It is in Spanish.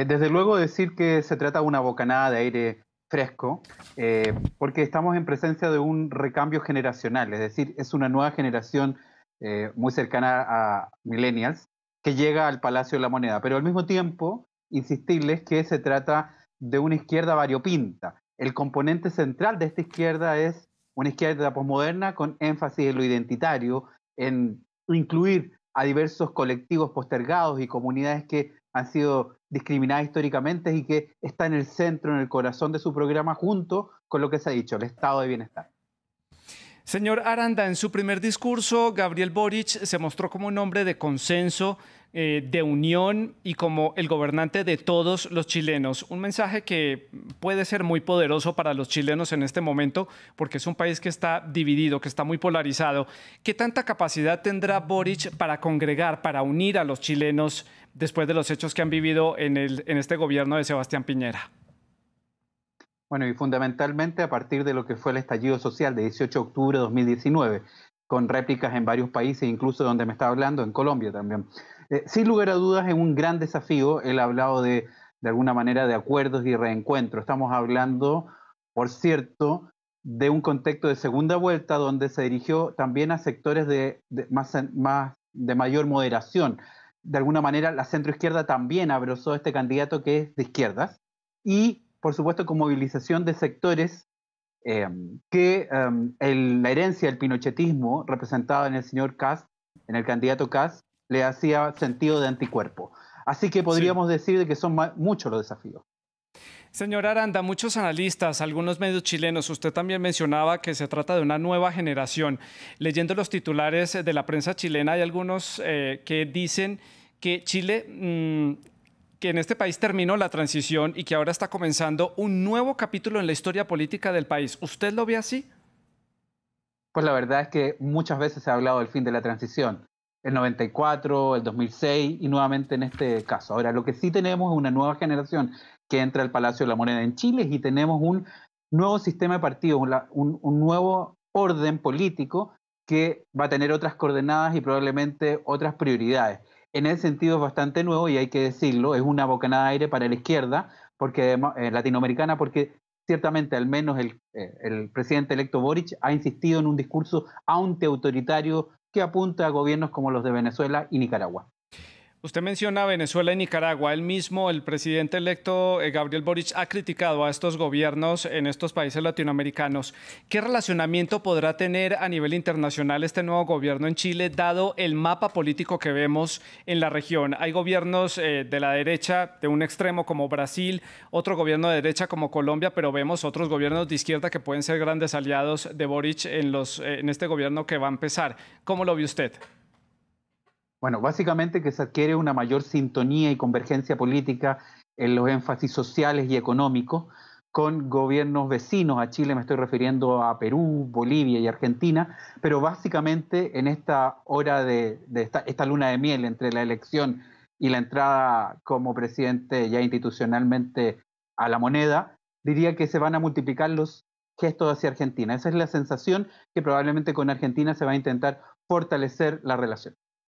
Eh, desde luego decir que se trata de una bocanada de aire fresco, eh, porque estamos en presencia de un recambio generacional, es decir, es una nueva generación eh, muy cercana a millennials que llega al Palacio de la Moneda, pero al mismo tiempo insistirles que se trata de una izquierda variopinta. El componente central de esta izquierda es una izquierda posmoderna con énfasis en lo identitario, en incluir a diversos colectivos postergados y comunidades que han sido discriminadas históricamente y que está en el centro, en el corazón de su programa, junto con lo que se ha dicho, el estado de bienestar. Señor Aranda, en su primer discurso, Gabriel Boric se mostró como un hombre de consenso eh, de unión y como el gobernante de todos los chilenos. Un mensaje que puede ser muy poderoso para los chilenos en este momento porque es un país que está dividido, que está muy polarizado. ¿Qué tanta capacidad tendrá Boric para congregar, para unir a los chilenos después de los hechos que han vivido en, el, en este gobierno de Sebastián Piñera? Bueno, y fundamentalmente a partir de lo que fue el estallido social de 18 de octubre de 2019 con réplicas en varios países, incluso donde me está hablando, en Colombia también. Eh, sin lugar a dudas, es un gran desafío. Él ha hablado de, de alguna manera, de acuerdos y reencuentro. Estamos hablando, por cierto, de un contexto de segunda vuelta donde se dirigió también a sectores de, de más, más, de mayor moderación. De alguna manera, la centroizquierda también abrazó a este candidato que es de izquierdas y, por supuesto, con movilización de sectores Em, que em, la herencia del pinochetismo representada en el señor Kass, en el candidato Kass, le hacía sentido de anticuerpo. Así que podríamos decir que son muchos los desafíos. Señor Aranda, muchos analistas, algunos medios chilenos, usted también mencionaba que se trata de una nueva generación. Leyendo los titulares de la prensa chilena, hay algunos eh, que dicen que Chile mm, que en este país terminó la transición y que ahora está comenzando un nuevo capítulo en la historia política del país. ¿Usted lo ve así? Pues la verdad es que muchas veces se ha hablado del fin de la transición. El 94, el 2006 y nuevamente en este caso. Ahora, lo que sí tenemos es una nueva generación que entra al Palacio de la Moneda en Chile y tenemos un nuevo sistema de partidos, un, un nuevo orden político que va a tener otras coordenadas y probablemente otras prioridades en ese sentido es bastante nuevo y hay que decirlo, es una bocanada de aire para la izquierda porque, eh, latinoamericana porque ciertamente al menos el, eh, el, presidente electo Boric ha insistido en un discurso autoritario que apunta a gobiernos como los de Venezuela y Nicaragua. Usted menciona Venezuela y Nicaragua. El mismo, el presidente electo eh, Gabriel Boric, ha criticado a estos gobiernos en estos países latinoamericanos. ¿Qué relacionamiento podrá tener a nivel internacional este nuevo gobierno en Chile, dado el mapa político que vemos en la región? Hay gobiernos eh, de la derecha, de un extremo como Brasil, otro gobierno de derecha como Colombia, pero vemos otros gobiernos de izquierda que pueden ser grandes aliados de Boric en, los, eh, en este gobierno que va a empezar. ¿Cómo lo ve usted? Bueno, básicamente que se adquiere una mayor sintonía y convergencia política en los énfasis sociales y económicos con gobiernos vecinos a Chile, me estoy refiriendo a Perú, Bolivia y Argentina, pero básicamente en esta hora de, esta, luna de miel entre la elección y la entrada como presidente ya institucionalmente a la moneda, diría que se van a multiplicar los gestos hacia Argentina. Esa es la sensación que probablemente con Argentina se va a intentar fortalecer la relación.